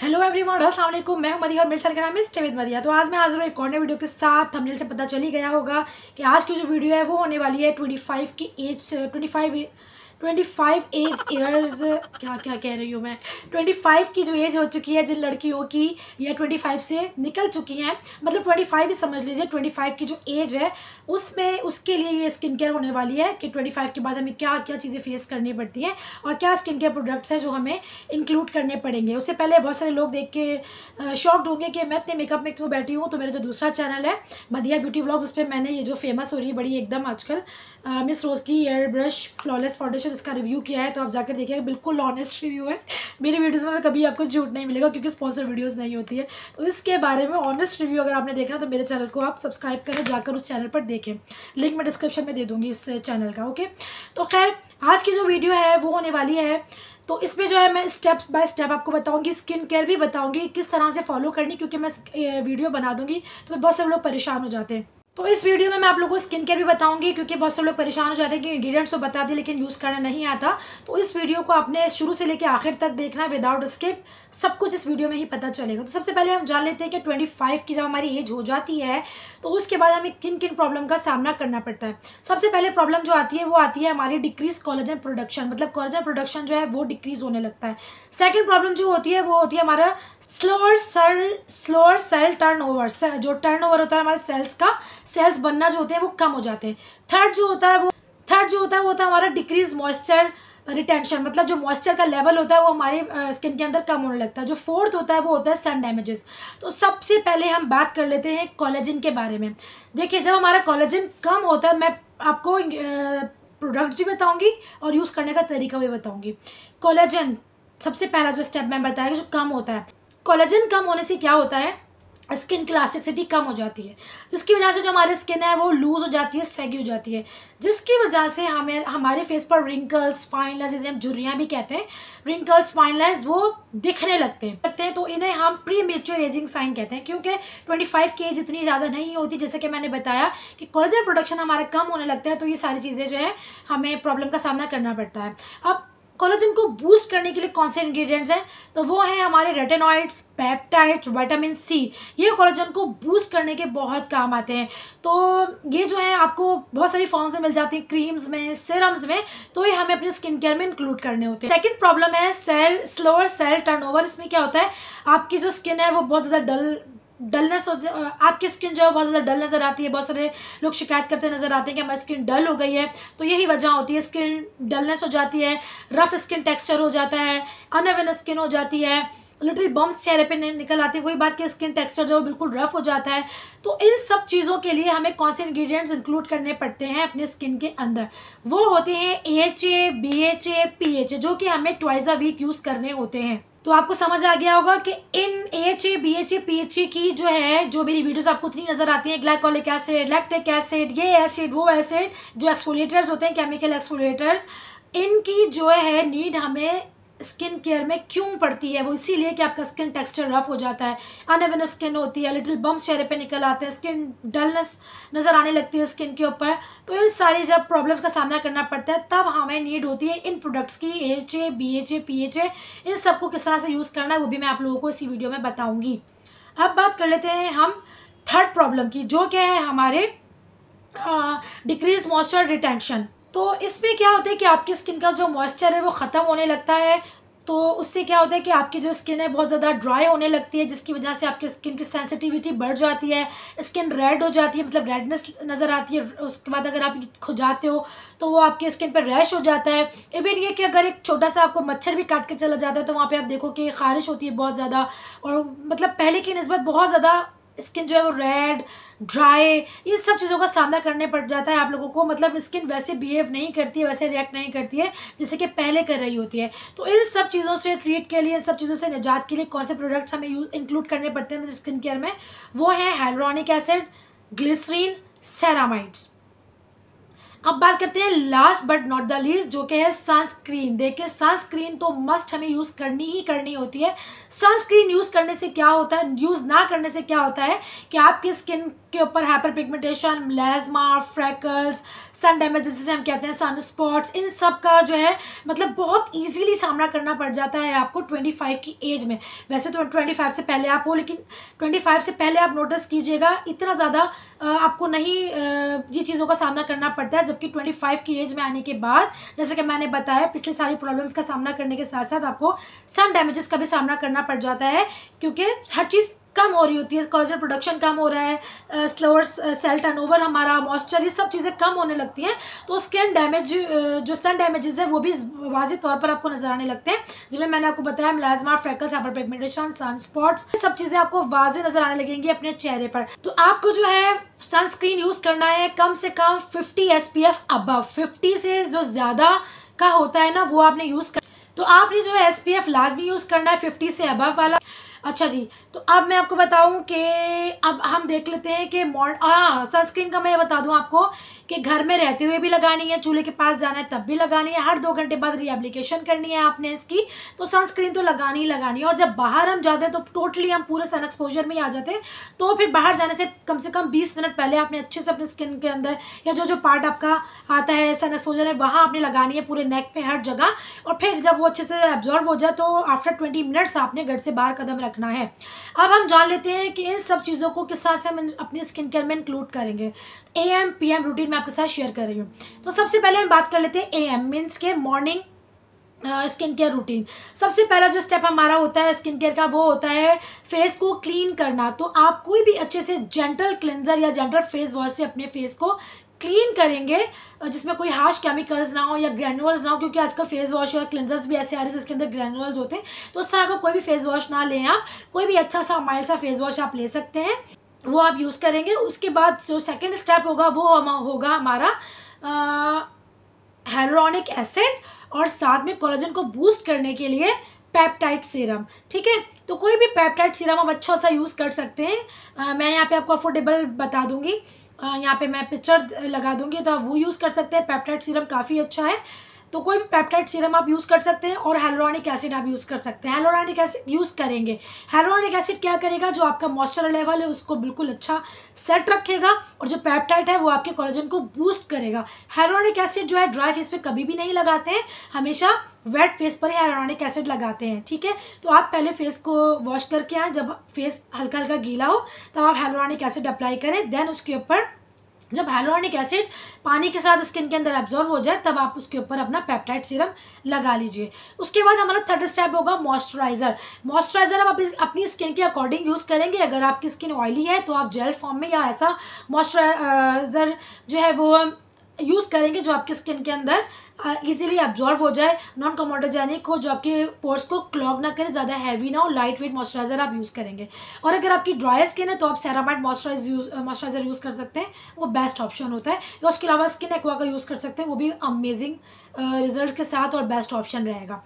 hello everyone अस्सलाम वालेकुम मैं हूँ मदिहा और मेरे नाम इस टेविद मदिया तो आज मैं आज एक और नए वीडियो के साथ थंबनेल से पता चल ही गया होगा कि आज की जो वीडियो है वो होने वाली है 25 की age 25 twenty five age years क्या क्या कह रही हूँ मैं ट्वेंटी फाइव की जो एज हो चुकी है जिन लड़कियों की या ट्वेंटी फाइव से निकल चुकी हैं मतलब ट्वेंटी फाइव ही समझ लीजिए ट्वेंटी फाइव की जो एज है उसमें उसके लिए ये स्किन केयर होने वाली है कि ट्वेंटी फाइव के बाद हमें क्या क्या चीज़ें फेस करनी पड़ती हैं और क्या स्किन केयर प्रोडक्ट्स हैं जो हमें इंक्लूड करने पड़ेंगे उससे पहले बहुत सारे लोग देख के शॉक्ड होंगे कि मैं इतने मेकअप में क्यों बैठी हूँ तो मेरा जो दूसरा चैनल है मधिया ब्यूटी ब्लॉग्स उस पर मैंने ये जो फेमस हो रही है बड़ी एकदम आजकल मिस रोज की airbrush flawless foundation application इसका रिव्यू किया है तो आप जाकर देखिएगा बिल्कुल ऑनेस्ट रिव्यू है मेरी वीडियोज़ में कभी आपको झूठ नहीं मिलेगा क्योंकि स्पॉन्सर वीडियोज़ नहीं होती है तो इसके बारे में ऑनेस्ट रिव्यू अगर आपने देखना तो मेरे चैनल को आप सब्सक्राइब करें जाकर उस चैनल पर देखें लिंक मैं डिस्क्रिप्शन में दे दूँगी इस चैनल का ओके तो खैर आज की जो वीडियो है वो होने वाली है तो इसमें जो है मैं स्टेप बाय स्टेप आपको बताऊंगी स्किन केयर भी बताऊंगी किस तरह से फॉलो करनी क्योंकि मैं वीडियो बना दूंगी तो बहुत सारे लोग परेशान हो जाते हैं तो इस वीडियो में मैं आप लोगों को स्किन केयर भी बताऊंगी क्योंकि बहुत से लोग परेशान हो जाते हैं कि इंग्रीडियंट्स तो बता दिए लेकिन यूज़ करना नहीं आता तो इस वीडियो को आपने शुरू से लेकर आखिर तक देखना विदाउट स्किप सब कुछ इस वीडियो में ही पता चलेगा तो सबसे पहले हम जान लेते हैं कि ट्वेंटी फाइव की जब हमारी एज हो जाती है तो उसके बाद हमें किन किन प्रॉब्लम का सामना करना पड़ता है सबसे पहले प्रॉब्लम जो आती है वो आती है हमारी डिक्रीज कॉलेजन प्रोडक्शन मतलब कॉलेजन प्रोडक्शन जो है वो डिक्रीज होने लगता है सेकेंड प्रॉब्लम जो होती है वो होती है हमारा slower cell slower cell turn जो टर्न होता है हमारे सेल्स का सेल्स बनना जो होते हैं वो कम हो जाते हैं थर्ड जो होता है वो थर्ड जो होता है वो होता है हमारा डिक्रीज मॉइस्चर रिटेंशन मतलब जो मॉइस्चर का लेवल होता है वो हमारे स्किन के अंदर कम होने लगता है जो फोर्थ होता है वो होता है सन डैमेजेस तो सबसे पहले हम बात कर लेते हैं कॉलेजिन के बारे में देखिए जब हमारा कॉलेजिन कम होता है मैं आपको प्रोडक्ट भी बताऊंगी और यूज़ करने का तरीका भी बताऊँगी कॉलेजन सबसे पहला जो स्टेप मैं बताया जो कम होता है कॉलेजन कम होने से क्या होता है स्किन की कम हो जाती है जिसकी वजह से जो हमारी स्किन है वो लूज़ हो जाती है सैगी हो जाती है जिसकी वजह से हमें हमारे फेस पर रिंकल्स फाइन लाइन जिसे हम झुरियाँ भी कहते हैं रिंकल्स फाइन लाइन वो दिखने लगते हैं लगते हैं तो इन्हें हम प्री मेच्योर एजिंग साइन कहते हैं क्योंकि ट्वेंटी फाइव की एज इतनी ज़्यादा नहीं होती जैसे कि मैंने बताया कि कॉलेजर प्रोडक्शन हमारा कम होने लगता है तो ये सारी चीज़ें जो है हमें प्रॉब्लम का सामना करना पड़ता है अब कोलेजन को बूस्ट करने के लिए कौन से इंग्रेडिएंट्स हैं तो वो हैं हमारे रेटेनॉइड्स पैप्टाइड्स विटामिन सी ये कोलोजन को बूस्ट करने के बहुत काम आते हैं तो ये जो है आपको बहुत सारी फॉर्म्स में मिल जाती है क्रीम्स में सिरम्स में तो ये हमें अपने स्किन केयर में इंक्लूड करने होते हैं सेकेंड प्रॉब्लम है सेल स्लोअर सेल टर्न इसमें क्या होता है आपकी जो स्किन है वो बहुत ज़्यादा डल डलनेस आपकी स्किन जो है बहुत ज़्यादा डल नज़र आती है बहुत सारे लोग शिकायत करते नज़र आते हैं कि हमारी स्किन डल हो गई है तो यही वजह होती है स्किन डलनेस हो जाती है रफ स्किन टेक्सचर हो जाता है अनअवेन स्किन हो जाती है लिटरी बम्स चेहरे पे निकल आती है वही बात कि स्किन टेक्सचर जो है बिल्कुल रफ हो जाता है तो इन सब चीज़ों के लिए हमें कौन से इन्ग्रीडियंट्स इंक्लूड करने पड़ते हैं अपने स्किन के अंदर वो होते हैं A H A B H A P H A जो कि हमें ट्वाइस अ वीक यूज़ करने होते हैं तो आपको समझ आ गया होगा कि इन H A B H A P H A की जो है जो मेरी वीडियोस आपको उतनी नज़र आती हैं ग्लाइकोलिक एसिड लैक्टिक एसिड ये एसिड वो एसिड जो एक्सपोलेटर्स होते हैं केमिकल एक्सपोलेटर्स इनकी जो है नीड हमें स्किन केयर में क्यों पड़ती है वो इसीलिए कि आपका स्किन टेक्सचर रफ हो जाता है अनएवन स्किन होती है लिटिल बम्स चेहरे पे निकल आते हैं स्किन डलनेस नज़र आने लगती है स्किन के ऊपर तो इन सारी जब प्रॉब्लम्स का सामना करना पड़ता है तब हमें नीड होती है इन प्रोडक्ट्स की H A B H A P H A इन सबको किस तरह से यूज़ करना है वो भी मैं आप लोगों को इसी वीडियो में बताऊँगी अब बात कर लेते हैं हम थर्ड प्रॉब्लम की जो क्या है हमारे डिक्रीज मॉइस्चर रिटेंशन तो इसमें क्या होता है कि आपकी स्किन का जो मॉइस्चर है वो ख़त्म होने लगता है तो उससे क्या होता है कि आपकी जो स्किन है बहुत ज़्यादा ड्राई होने लगती है जिसकी वजह से आपकी स्किन की सेंसिटिविटी बढ़ जाती है स्किन रेड हो जाती है मतलब रेडनेस नज़र आती है उसके बाद अगर आप खुजाते हो तो वो आपकी स्किन पर रैश हो जाता है इवन ये कि अगर एक छोटा सा आपको मच्छर भी काट के चला जाता है तो वहाँ पर आप देखो कि खारिश होती है बहुत ज़्यादा और मतलब पहले की नस्बत बहुत ज़्यादा स्किन जो है वो रेड ड्राई ये सब चीज़ों का सामना करने पड़ जाता है आप लोगों को मतलब स्किन वैसे बिहेव नहीं करती है वैसे रिएक्ट नहीं करती है जैसे कि पहले कर रही होती है तो इन सब चीज़ों से ट्रीट के लिए इन सब चीज़ों से निजात के लिए कौन से प्रोडक्ट्स हमें यूज इंक्लूड करने पड़ते हैं स्किन केयर में वो है हेलोरॉनिक एसिड ग्लिसरीन सेरामाइड्स अब बात करते हैं last but not the least जो कि है सनस्क्रीन देखिए सनस्क्रीन तो मस्ट हमें यूज़ करनी ही करनी होती है सनस्क्रीन यूज़ करने से क्या होता है यूज़ ना करने से क्या होता है कि आपकी स्किन के ऊपर hyperpigmentation melasma freckles sun damage जिसे हम कहते हैं सन स्पॉट्स इन सब का जो है मतलब बहुत ईजीली सामना करना पड़ जाता है आपको ट्वेंटी फाइव की एज में वैसे तो ट्वेंटी फाइव से पहले आप हो लेकिन ट्वेंटी फाइव से पहले आप नोटिस कीजिएगा इतना ज़्यादा आपको नहीं ये चीज़ों का सामना करना पड़ता है जब जबकि ट्वेंटी फाइव की एज में आने के बाद जैसे कि मैंने बताया पिछले सारी प्रॉब्लम्स का सामना करने के साथ साथ आपको सन डैमेजेस का भी सामना करना पड़ जाता है क्योंकि हर चीज़ कम हो रही होती है कॉलेजन प्रोडक्शन कम हो रहा है स्लोअर सेल टर्नओवर हमारा मॉइस्चर ये सब चीज़ें कम होने लगती हैं तो स्किन डैमेज जो सन डैमेजेस है वो भी वाजे तौर पर आपको नजर आने लगते हैं जिनमें मैंने आपको बताया melasma freckles hyperpigmentation sun spots सब चीज़ें आपको वाजे नजर आने लगेंगी अपने चेहरे पर तो आपको जो है सनस्क्रीन यूज़ करना है कम से कम fifty S P F above fifty से जो ज़्यादा का होता है ना वो आपने यूज़ कर तो आपने जो है एस पी एफ लाजमी यूज़ करना है फिफ्टी से अबव वाला अच्छा जी तो अब मैं आपको बताऊं कि अब हम देख लेते हैं कि मॉड हाँ सनस्क्रीन का मैं ये बता दूं आपको कि घर में रहते हुए भी लगानी है चूल्हे के पास जाना है तब भी लगानी है हर दो घंटे बाद रीएप्लीकेशन करनी है आपने इसकी तो सनस्क्रीन तो लगानी ही लगानी है और जब बाहर हम जाते हैं तो टोटली हम पूरे सन एक्सपोजर में ही आ जाते हैं तो फिर बाहर जाने से कम से कम बीस मिनट पहले आपने अच्छे से अपने स्किन के अंदर या जो जो पार्ट आपका आता है सन एक्सपोजर में वहाँ आपने लगानी है पूरे नेक पर हर जगह और फिर जब वो अच्छे से एब्जॉर्ब हो जाए तो आफ्टर ट्वेंटी मिनट्स आपने घर से बाहर कदम रख रखना है अब हम जान लेते हैं कि इन सब चीज़ों को किस तरह से हम अपनी स्किन केयर में इंक्लूड करेंगे A M P M routine मैं आपके साथ शेयर कर रही हूँ तो सबसे पहले हम बात कर लेते हैं ए एम मीन्स के मॉर्निंग स्किन केयर रूटीन सबसे पहला जो स्टेप हमारा होता है स्किन केयर का वो होता है फेस को क्लीन करना तो आप कोई भी अच्छे से जेंटल क्लिनजर या जेंटल फेस वॉश से अपने फेस को क्लीन करेंगे जिसमें कोई हार्श केमिकल्स ना हो या ग्रैनुअल्स ना हो क्योंकि आजकल फेस वॉश या क्लिनजर्स भी ऐसे आ रहे हैं जिसके अंदर ग्रैनुअल्स होते हैं तो उस तरह का कोई भी फेस वॉश ना लें आप कोई भी अच्छा सा माइल्ड सा फेस वॉश आप ले सकते हैं वो आप यूज़ करेंगे उसके बाद जो सेकेंड स्टेप होगा वो होगा हमारा हेलोरॉनिक एसिड और साथ में कोलाजन को बूस्ट करने के लिए पैप्टाइट सीरम ठीक है तो कोई भी पैप्टाइट सीरम आप अच्छा सा यूज़ कर सकते हैं आ, मैं यहाँ पे आपको अफोर्डेबल बता दूँगी यहाँ पे मैं पिक्चर लगा दूंगी तो आप वो यूज़ कर सकते हैं पेप्टाइड सीरम काफ़ी अच्छा है तो कोई भी पेप्टाइड सीरम आप यूज़ कर सकते हैं और हेलोरॉनिक एसिड आप यूज़ कर सकते हैं हेलोरॉनिक एसिड यूज़ करेंगे हेलोरॉनिक एसिड क्या करेगा जो आपका मॉइस्चर लेवल है उसको बिल्कुल अच्छा सेट रखेगा और जो पेप्टाइड है वो आपके कॉलेजन को बूस्ट करेगा हेलोरॉनिक एसिड जो है ड्राई फेस पर कभी भी नहीं लगाते हैं हमेशा वेट फेस पर ही एसिड लगाते हैं ठीक है तो आप पहले फेस को वॉश करके आएँ जब फेस हल्का हल्का गीला हो तब आप हेलोनिक एसिड अप्लाई करें देन उसके ऊपर जब हेलोनिक एसिड पानी के साथ स्किन के अंदर एब्जॉर्व हो जाए तब आप उसके ऊपर अपना पेप्टाइड सीरम लगा लीजिए उसके बाद हमारा थर्ड स्टेप होगा मॉइस्चराइज़र मॉइस्चराइज़र आप अपनी स्किन के अकॉर्डिंग यूज़ करेंगे अगर आपकी स्किन ऑयली है तो आप जेल फॉर्म में या ऐसा मॉइस्चराइज़र जो है वो यूज़ करेंगे जो आपके स्किन के अंदर इजीली एब्जॉर्व हो जाए नॉन कमोडोजेनिक हो जो आपके पोर्स को क्लॉग ना करे ज़्यादा हैवी ना हो लाइट वेट मॉइस्चराइज़र आप यूज़ करेंगे और अगर आपकी ड्राई स्किन है तो आप सेरामाइट मॉइस्चराइज मॉइस्चराइज़र यूज़ कर सकते हैं वो बेस्ट ऑप्शन होता है और उसके अलावा स्किन एक्वा का यूज़ कर सकते हैं वो भी अमेजिंग रिजल्ट के साथ और बेस्ट ऑप्शन रहेगा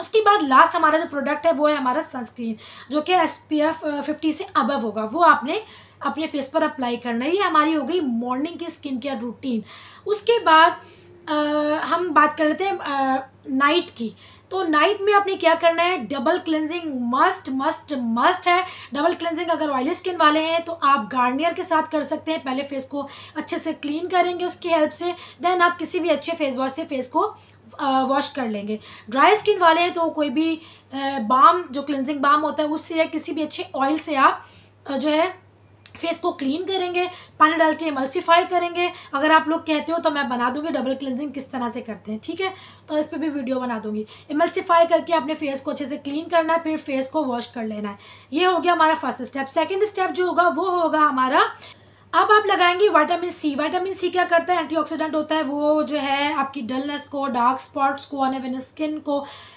उसके बाद लास्ट हमारा जो प्रोडक्ट है वो है हमारा सनस्क्रीन जो कि एस पी एफ फिफ्टी से अबव होगा वो आपने अपने फेस पर अप्लाई करना ये हमारी हो गई मॉर्निंग की स्किन केयर रूटीन उसके बाद आ, हम बात कर लेते हैं नाइट की तो नाइट में आपने क्या करना है double cleansing must must must है डबल क्लेंजिंग अगर ऑयली स्किन वाले हैं तो आप गार्नियर के साथ कर सकते हैं पहले फेस को अच्छे से क्लीन करेंगे उसकी हेल्प से देन आप किसी भी अच्छे फेस वॉश से फेस को वॉश कर लेंगे ड्राई स्किन वाले हैं तो कोई भी बाम जो क्लेंजिंग बाम होता है उससे या किसी भी अच्छे ऑयल से आप जो है फेस को क्लीन करेंगे पानी डाल के इमल्सीफाई करेंगे अगर आप लोग कहते हो तो मैं बना दूंगी डबल क्लिनजिंग किस तरह से करते हैं ठीक है तो इस पर भी वीडियो बना दूंगी इमल्सीफाई करके अपने फेस को अच्छे से क्लीन करना है फिर फेस को वॉश कर लेना है ये हो गया हमारा फर्स्ट स्टेप सेकेंड स्टेप जो होगा वो होगा हमारा अब आप लगाएंगे विटामिन सी विटामिन सी क्या करता है एंटीऑक्सीडेंट होता है वो जो है आपकी डलनेस को डार्क स्पॉट्स को अनएवन स्किन को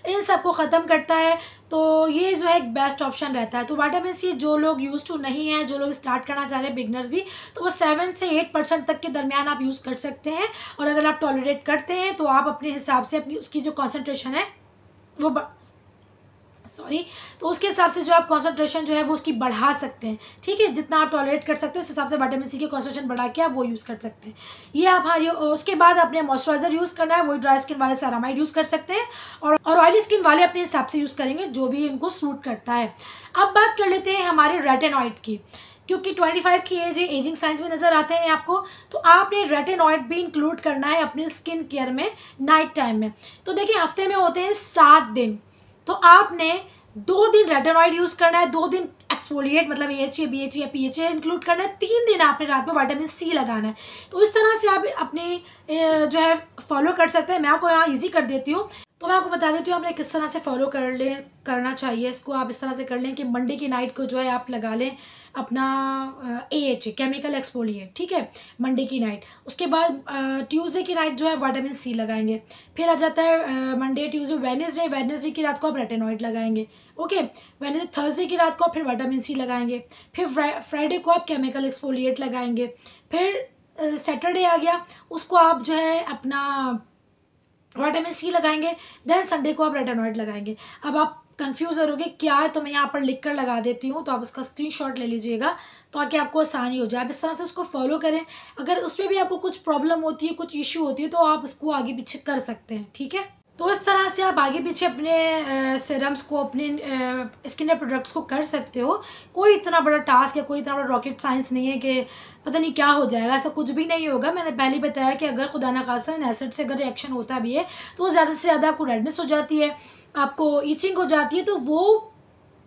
इन सब को ख़त्म करता है तो ये जो है एक बेस्ट ऑप्शन रहता है तो विटामिन सी जो लोग यूज़ टू नहीं है जो लोग स्टार्ट करना चाह रहे हैं बिगनर्स भी तो वो सेवन से एट परसेंट तक के दरमियान आप यूज़ कर सकते हैं और अगर आप टॉलरेट करते हैं तो आप अपने हिसाब से अपनी उसकी जो कॉन्सेंट्रेशन है वो सॉरी तो उसके हिसाब से जो आप कॉन्सेंट्रेशन जो है वो उसकी बढ़ा सकते हैं ठीक है जितना आप टॉलरेट कर सकते हैं उस हिसाब से वाइटामिन सी के कॉन्सेंट्रेशन बढ़ा के आप वो यूज़ कर सकते हैं ये आप हमारी उसके बाद अपने मॉइस्चराइजर यूज़ करना है वही ड्राई स्किन वाले सरामाइड यूज़ कर सकते हैं और और ऑयली स्किन वाले अपने हिसाब से यूज़ करेंगे जो भी इनको सूट करता है अब बात कर लेते हैं हमारे रेटेनॉइड की क्योंकि 25 की एज है एजिंग साइंस में नज़र आते हैं आपको तो आपने रेटेनॉइड भी इंक्लूड करना है अपने स्किन केयर में नाइट टाइम में तो देखिए हफ्ते में होते हैं सात दिन तो आपने दो दिन रेटेनॉइड यूज़ करना है दो दिन एक्सपोलिएट मतलब A H A B H या पी एच ए इंक्लूड करना है तीन दिन आपने रात में वाइटामिन सी लगाना है तो इस तरह से आप अपनी जो है फॉलो कर सकते हैं मैं आपको यहाँ ईजी कर देती हूँ तो मैं आपको बता देती हूँ हमने किस तरह से फॉलो कर लें करना चाहिए इसको आप इस तरह से कर लें कि मंडे की नाइट को जो है आप लगा लें अपना ए एच केमिकल एक्सपोलिएट ठीक है मंडे की नाइट उसके बाद ट्यूसडे की नाइट जो है वाइटामिन सी लगाएंगे फिर आ जाता है मंडे ट्यूसडे वेनसडे वेनसडे की रात को आप रेटेनॉइड लगाएंगे ओके वेनसडे थर्सडे की रात को आप फिर वाइटामिन सी लगाएंगे फिर फ्राइडे को आप केमिकल एक्सपोलिएट लगाएंगे फिर सैटरडे आ गया उसको आप जो है अपना वाइटामिन सी लगाएंगे देन संडे को आप रेटानॉइड लगाएंगे अब आप कंफ्यूज करोगे क्या है तो मैं यहाँ पर लिख कर लगा देती हूँ तो आप उसका स्क्रीनशॉट ले लीजिएगा ताकि आपको आसानी हो जाए आप इस तरह से उसको फॉलो करें अगर उसमें भी आपको कुछ प्रॉब्लम होती है कुछ इशू होती है तो आप उसको आगे पीछे कर सकते हैं ठीक है तो इस तरह से आप आगे पीछे अपने सिरम्स को अपने स्किन प्रोडक्ट्स को कर सकते हो कोई इतना बड़ा टास्क या कोई इतना बड़ा रॉकेट साइंस नहीं है कि पता नहीं क्या हो जाएगा ऐसा कुछ भी नहीं होगा मैंने पहले बताया कि अगर खुदा ना खासा इन एसिड से अगर रिएक्शन होता भी है तो ज़्यादा से ज़्यादा आपको रेडनेस हो जाती है आपको ईचिंग हो जाती है तो वो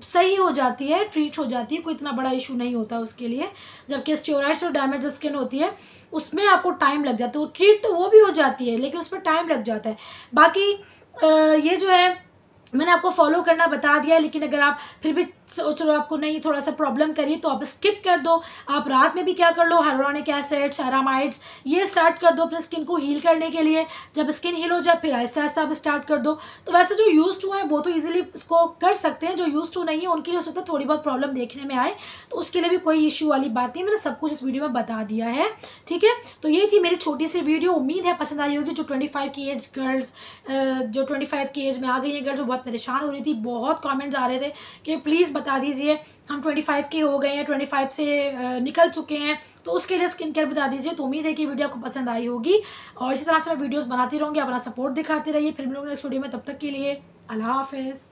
सही हो जाती है ट्रीट हो जाती है कोई इतना बड़ा इशू नहीं होता उसके लिए जबकि स्टेराइड्स और डैमेज स्किन होती है उसमें आपको टाइम लग जाता है वो तो ट्रीट तो वो भी हो जाती है लेकिन उसमें टाइम लग जाता है बाकी ये जो है मैंने आपको फॉलो करना बता दिया लेकिन अगर आप फिर भी हो तो आपको नहीं थोड़ा सा प्रॉब्लम करिए तो आप स्किप कर दो आप रात में भी क्या कर लो हाइड्रोनिक एसिड शरामाइड्स ये स्टार्ट कर दो अपने स्किन को हील करने के लिए जब स्किन हील हो जाए फिर आहिस्ता आहिस्ता आप स्टार्ट कर दो तो वैसे जो यूज टू हैं वो तो ईजिली इसको कर सकते हैं जो यूज टू नहीं है उनके लिए हो सकता है थोड़ी बहुत प्रॉब्लम देखने में आए तो उसके लिए भी कोई इश्यू वाली बात नहीं मैंने सब कुछ इस वीडियो में बता दिया है ठीक है तो ये थी मेरी छोटी सी वीडियो उम्मीद है पसंद आई होगी जो ट्वेंटी फाइव की एज गर्ल्स जो ट्वेंटी फाइव की एज में आ गई है गर्ल्स बहुत परेशान हो रही थी बहुत कॉमेंट्स आ रहे थे कि प्लीज़ बता दीजिए हम ट्वेंटी फाइव के हो गए हैं ट्वेंटी फाइव से निकल चुके हैं तो उसके लिए स्किन केयर बता दीजिए तो उम्मीद है कि वीडियो आपको पसंद आई होगी और इसी तरह से मैं वीडियोज़ बनाती रहूँगी अपना सपोर्ट दिखाती रहिए फिर मिलूँगी नेक्स्ट वीडियो में तब तक के लिए अल्लाह हाफिज़